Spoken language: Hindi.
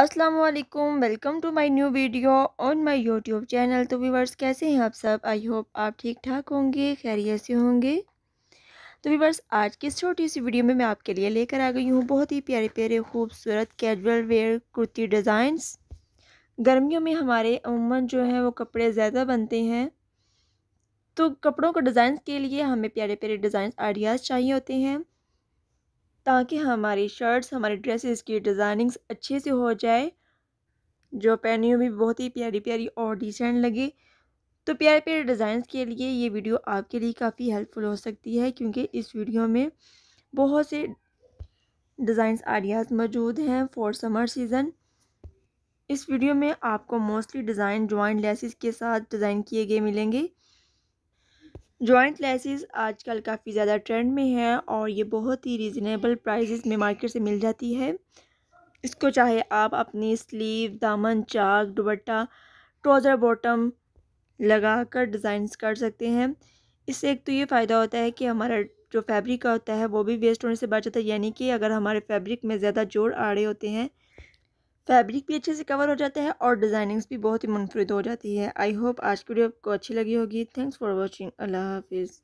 Aslam welcome to my new video on my YouTube channel तो व्यूवर्स कैसे हैं आप सब आई होप आप ठीक ठाक होंगे खैरियत से होंगे तो व्यूवर्स आज की इस छोटी सी वीडियो में मैं आपके लिए लेकर आ गई हूँ बहुत ही प्यारे प्यारे खूबसूरत कैजुअल वेयर कुर्ती डिज़ाइंस गर्मियों में हमारे अमूमन जो है वो कपड़े ज़्यादा बनते हैं तो कपड़ों के डिज़ाइन के लिए हमें प्यारे प्यारे डिज़ाइन आइडियाज़ चाहिए होते हैं ताकि हमारी शर्ट्स हमारी ड्रेसेस की डिज़ाइनिंग्स अच्छे से हो जाए जो पहनी हुई बहुत ही प्यारी प्यारी और डिसेंट लगे तो प्यारे प्यारे डिज़ाइंस के लिए ये वीडियो आपके लिए काफ़ी हेल्पफुल हो सकती है क्योंकि इस वीडियो में बहुत से डिज़ाइंस आइडियाज़ मौजूद हैं फॉर समर सीज़न इस वीडियो में आपको मोस्टली डिज़ाइन ज्वाइंट लेसिस के साथ डिज़ाइन किए गए मिलेंगे जॉइंट लेसिस आजकल काफ़ी ज़्यादा ट्रेंड में है और ये बहुत ही रिजनेबल प्राइसेस में मार्केट से मिल जाती है इसको चाहे आप अपनी स्लीव दामन चाक दुबट्टा ट्रोज़र बॉटम लगा कर डिज़ाइंस कर सकते हैं इससे एक तो ये फ़ायदा होता है कि हमारा जो फैब्रिक होता है वो भी वेस्ट होने से बच जाता है यानी कि अगर हमारे फैब्रिक में ज़्यादा जोड़ आड़े होते हैं फैब्रिक भी अच्छे से कवर हो जाता है और डिज़ाइनिंग्स भी बहुत ही मुनफरद हो जाती है आई होप आज की वीडियो आपको अच्छी लगी होगी थैंक्स फॉर वॉचिंग अल्लाह हाफिज़